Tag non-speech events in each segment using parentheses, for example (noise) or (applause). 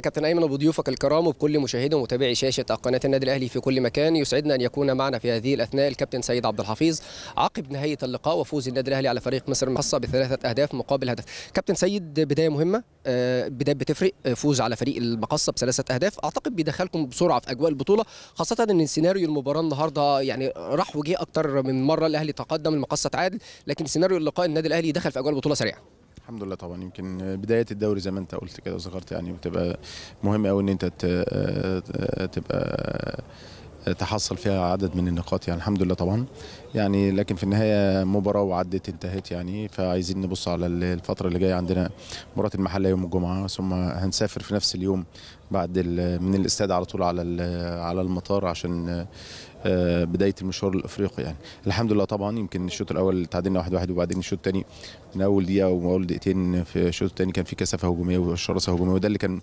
كابتن ايمن وبضيوفك الكرام وبكل مشاهدي ومتابعي شاشه قناه النادي الاهلي في كل مكان يسعدنا ان يكون معنا في هذه الاثناء الكابتن سيد عبد الحفيظ عقب نهايه اللقاء وفوز النادي الاهلي على فريق مصر المحصه بثلاثه اهداف مقابل هدف كابتن سيد بدايه مهمه آه، بدايه بتفرق آه، فوز على فريق المقصه بثلاثه اهداف اعتقد بيدخلكم بسرعه في اجواء البطوله خاصه ان سيناريو المباراه النهارده يعني راح وجه اكتر من مره الاهلي تقدم المقصه تعادل لكن سيناريو اللقاء النادي الاهلي دخل في اجواء البطوله سريعه الحمد لله طبعا يمكن بدايه الدوري زي ما انت قلت كده وذكرت يعني بتبقى مهم قوي ان انت آه، آه، تبقى تحصل فيها عدد من النقاط يعني الحمد لله طبعا يعني لكن في النهايه مباراه وعدت انتهت يعني فعايزين نبص على الفتره اللي جايه عندنا مباراه المحله يوم الجمعه ثم هنسافر في نفس اليوم بعد من الاستاد على طول على على المطار عشان آه، بدايه المشوار الافريقي يعني الحمد لله طبعا يمكن الشوط الاول تعادلنا واحد واحد وبعدين الشوط الثاني من اول دقيقه واول دقيقتين في الشوط الثاني كان في كثافه هجوميه وشراسه هجوميه وده اللي كان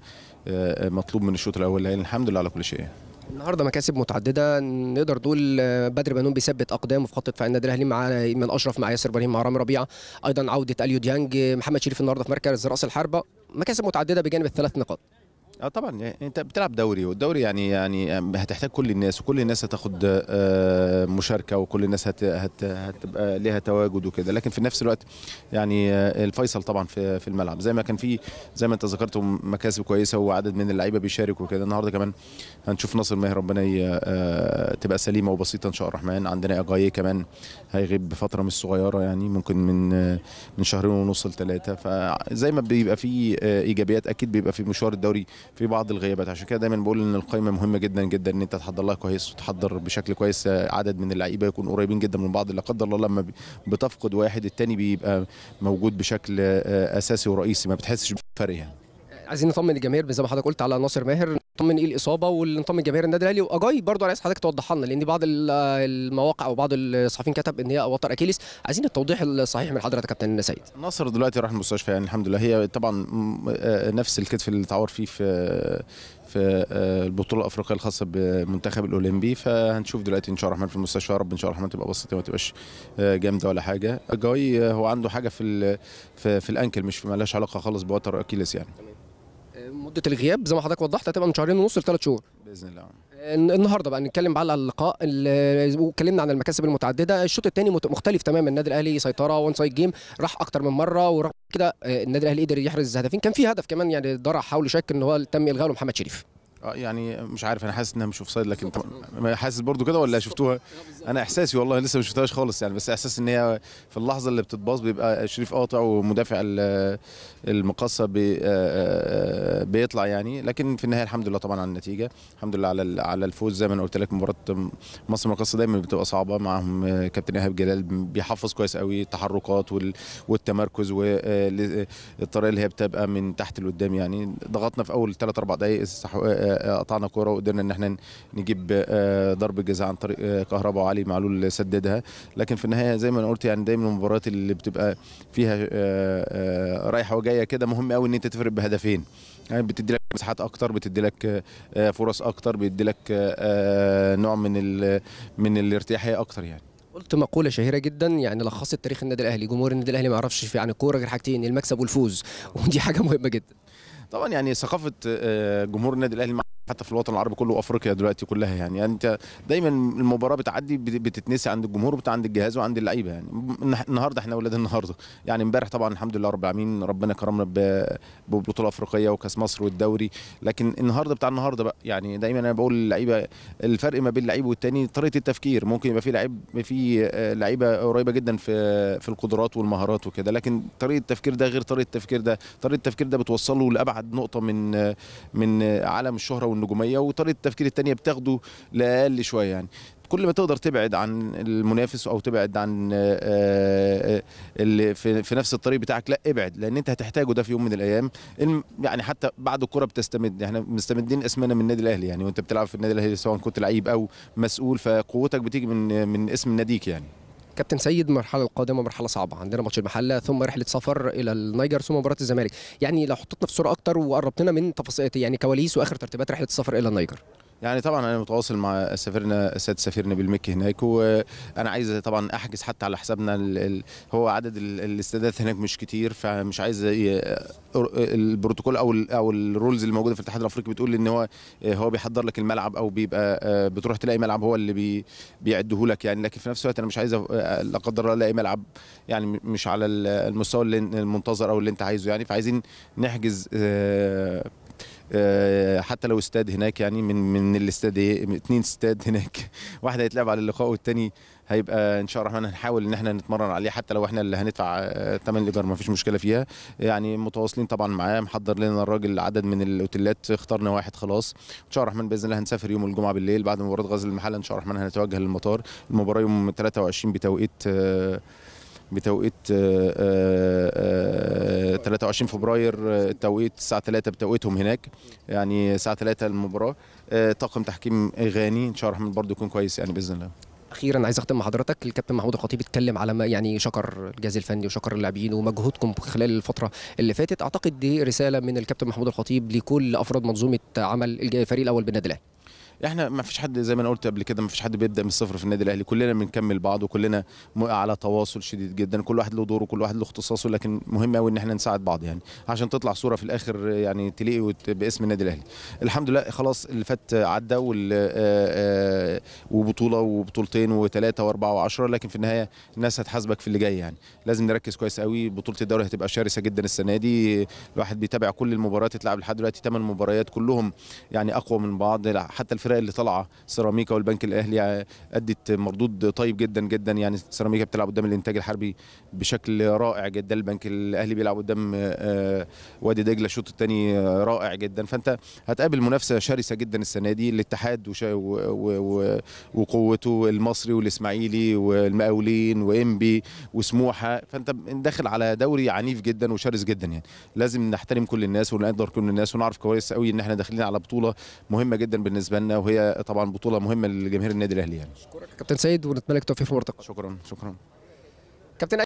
آه، آه، مطلوب من الشوط الاول لان يعني. الحمد لله على كل شيء يعني. النهارده مكاسب متعدده نقدر نقول آه، بدر بنون بيثبت اقدامه في خط الدفاع النادي الاهلي مع ايمن اشرف مع ياسر ابراهيم مع رامي ربيعه ايضا عوده اليو ديانج محمد شريف النهارده في مركز راس الحربه مكاسب متعدده بجانب الثلاث نقاط اه طبعا يعني انت بتلعب دوري والدوري يعني يعني آه، هتحتاج كل الناس وكل الناس هتاخد آه، آه، مشاركه وكل الناس هت هت هتبقى ليها تواجد وكده لكن في نفس الوقت يعني الفيصل طبعا في في الملعب زي ما كان في زي ما انت ذكرت مكاسب كويسه وعدد من اللعيبه بيشاركوا وكده النهارده كمان هنشوف ناصر ماهر ربنا تبقى سليمه وبسيطه ان شاء الرحمن عندنا اجاي كمان هيغيب فتره مش صغيره يعني ممكن من من شهرين ونص لثلاثه فزي ما بيبقى في ايجابيات اكيد بيبقى في مشوار الدوري في بعض الغيابات عشان كده دايما بقول ان القايمه مهمه جدا جدا ان انت تحضر لها كويس وتحضر بشكل كويس عدد من اللعيبه يكون قريبين جدا من بعض لا قدر الله لما بتفقد واحد التاني بيبقى موجود بشكل آه، آه، اساسي ورئيسي ما بتحسش بفرق يعني عايزين نطمن الجماهير زي ما حضرتك قلت على ناصر ماهر نطمن ايه الاصابه ونطمن جماهير النادي الاهلي واجاي برضو عايز حضرتك توضح لنا لان بعض المواقع او بعض الصحفيين كتب ان هي وتر اكيليس عايزين التوضيح الصحيح من حضرتك كابتن سيد ناصر دلوقتي راح المستشفى يعني الحمد لله هي طبعا آه، نفس الكتف اللي اتعور فيه في في آه، البطوله الافريقيه الخاصه بالمنتخب الاولمبي فهنشوف دلوقتي ان شاء الله الرحمن في المستشفى يا رب ان شاء الله الرحمن تبقى بسيطه ما تبقاش آه، جامده ولا حاجه جاي هو عنده حاجه في في, في الانكل مش مالهاش علاقه خالص بوتر اكيليس يعني مده الغياب زي ما حضرتك وضحت هتبقى من شهرين ونص لثلاث شهور باذن الله آه، النهارده بقى نتكلم بقى على اللقاء واتكلمنا عن المكاسب المتعدده الشوط الثاني مختلف تماما النادي الاهلي سيطره وان سايد جيم راح اكتر من مره ورغم كده آه، النادي الاهلي قدر يحرز هدفين كان في هدف كمان يعني ضرع حاول شك ان هو تم الغاء محمد شريف اه يعني مش عارف انا حاسس انها مش اوفسايد لكن حاسس برضو كده ولا شفتوها انا احساسي والله لسه ما شفتهاش خالص يعني بس احساس ان هي في اللحظه اللي بتتباص بيبقى شريف قاطع ومدافع المقصه بي آه، آه، آه، بيطلع يعني لكن في النهايه الحمد لله طبعا على النتيجه الحمد لله على على الفوز زي ما انا قلت لك مباراه مصر المقصه دايما بتبقى صعبه معاهم كابتن ايهاب جلال بيحفظ كويس قوي التحركات والتمركز والطريقه اللي هي بتبقى من تحت لقدام يعني ضغطنا في اول ثلاث اربع دقائق آه، قطعنا كوره وقدرنا ان احنا نجيب آه، ضربه جزاء عن طريق آه، كهرباء وعلي معلول سددها لكن في النهايه زي ما انا قلت يعني دايما المباريات اللي بتبقى فيها رايحه وجايه كده مهم قوي ان انت تفرق بهدفين يعني بتدي لك مساحات اكتر بتدي لك فرص اكتر بيدي لك نوع من من الارتياحيه اكتر يعني قلت مقولة شهيرة جدا يعني لخصت تاريخ النادي الأهلي جمهور النادي الأهلي ما يعرفش عن الكورة غير حاجتين المكسب والفوز (laughs) ودي حاجة مهمة جدا طبعا يعني ثقافه آه، جمهور النادي الاهلي حتى في الوطن العربي كله وافريقيا دلوقتي كلها يعني, يعني انت دايما المباراه بتعدي بتتنسي عند الجمهور عند الجهاز وعند اللعيبه يعني النهارده احنا ولاد النهارده يعني امبارح طبعا الحمد لله رب العالمين ربنا كرمنا ببطوله افريقيه وكاس مصر والدوري لكن النهارده بتاع النهارده بقى يعني دايما انا بقول للعيبه الفرق ما بين اللعيب والتاني طريقه التفكير ممكن يبقى في لعيب في آه، لعيبه قريبه جدا في في القدرات والمهارات وكده لكن طريقه التفكير ده غير طريقه التفكير ده طريقه التفكير ده بتوصله لابعد نقطه من آه، من آه، عالم الشهره والنجوميه وطريقه التفكير الثانيه بتاخده لاقل شويه يعني كل ما تقدر تبعد عن المنافس او تبعد عن آه، آه، اللي في نفس الطريق بتاعك لا ابعد لان انت هتحتاجه ده في يوم من الايام يعني حتى بعد الكره بتستمد احنا مستمدين اسمنا من النادي الاهلي يعني وانت بتلعب في النادي الاهلي سواء كنت لعيب او مسؤول فقوتك بتيجي من من اسم ناديك يعني كابتن سيد المرحله القادمه مرحله صعبه عندنا ماتش المحله ثم رحله سفر الى النيجر ثم مباراه الزمالك يعني لو حطيتنا في صوره اكتر وقربتنا من تفاصيل يعني كواليس واخر ترتيبات رحله السفر الى النيجر يعني طبعا انا متواصل مع سفيرنا السيد سفيرنا بالمكي هناك وانا عايز طبعا احجز حتى على حسابنا الـ الـ هو عدد الاستادات هناك مش كتير فمش عايز البروتوكول او الـ او الرولز اللي موجوده في الاتحاد الافريقي بتقول ان هو هو بيحضر لك الملعب او بيبقى آه، بتروح تلاقي ملعب هو اللي بي بيعده لك يعني لكن في نفس الوقت انا مش عايز لا قدر الله الاقي ملعب يعني مش على المستوى المنتظر او اللي انت عايزه يعني فعايزين نحجز آه، آه، حتى لو استاد هناك يعني من من الاستاد اثنين إيه، استاد هناك (laughs) واحد هيتلعب على اللقاء والثاني هيبقى ان شاء الله الرحمن هنحاول ان احنا نتمرن عليه حتى لو احنا اللي هندفع ثمن آه، الايجار ما فيش مشكله فيها يعني متواصلين طبعا معاه محضر لنا الراجل عدد من الاوتيلات اخترنا واحد خلاص ان شاء الله الرحمن باذن الله هنسافر يوم الجمعه بالليل بعد مباراه غزل المحله ان شاء الله الرحمن هنتوجه للمطار المباراه يوم 23 بتوقيت آه، بتوقيت 23 آه، آه، آه، فبراير التوقيت الساعه 3 بتوقيتهم هناك يعني الساعه 3 المباراه طاقم تحكيم غاني ان شاء الله الرحمن برضه يكون كويس يعني باذن الله اخيرا عايز اختم مع حضرتك الكابتن محمود الخطيب اتكلم على ما يعني شكر الجهاز الفني وشكر اللاعبين ومجهودكم خلال الفتره اللي فاتت اعتقد دي رساله من الكابتن محمود الخطيب لكل افراد منظومه عمل الفريق الاول بالنادي الاهلي احنا ما فيش حد زي ما انا قلت قبل كده ما فيش حد بيبدا من الصفر في النادي الاهلي كلنا بنكمل بعض وكلنا على تواصل شديد جدا كل واحد له دوره كل واحد له اختصاصه لكن مهم قوي ان احنا نساعد بعض يعني عشان تطلع صوره في الاخر يعني تليق باسم النادي الاهلي الحمد لله خلاص اللي فات عدى آه، آه، وبطوله وبطولتين وثلاثه واربعه وعشره لكن في النهايه الناس هتحاسبك في اللي جاي يعني لازم نركز كويس قوي بطوله الدوري هتبقى شرسه جدا السنه دي الواحد بيتابع كل المباريات اتلعب لحد دلوقتي ثمان مباريات كلهم يعني اقوى من بعض حتى الفرق الفرق اللي طالعه سيراميكا والبنك الاهلي ادت مردود طيب جدا جدا يعني سيراميكا بتلعب قدام الانتاج الحربي بشكل رائع جدا البنك الاهلي بيلعب قدام آه، آه، وادي دجله الشوط الثاني رائع جدا فانت هتقابل منافسه شرسه جدا السنه دي الاتحاد وقوته المصري والاسماعيلي والمقاولين وانبي وسموحه فانت داخل على دوري عنيف جدا وشرس جدا يعني لازم نحترم كل الناس ونقدر كل الناس ونعرف كويس قوي ان احنا داخلين على بطوله مهمه جدا بالنسبه لنا وهي طبعا بطوله مهمه لجماهير النادي الاهلي يعني. كابتن سيد ونتمنى لك التوفيق في مرتقبك. شكرا شكرا. كابتن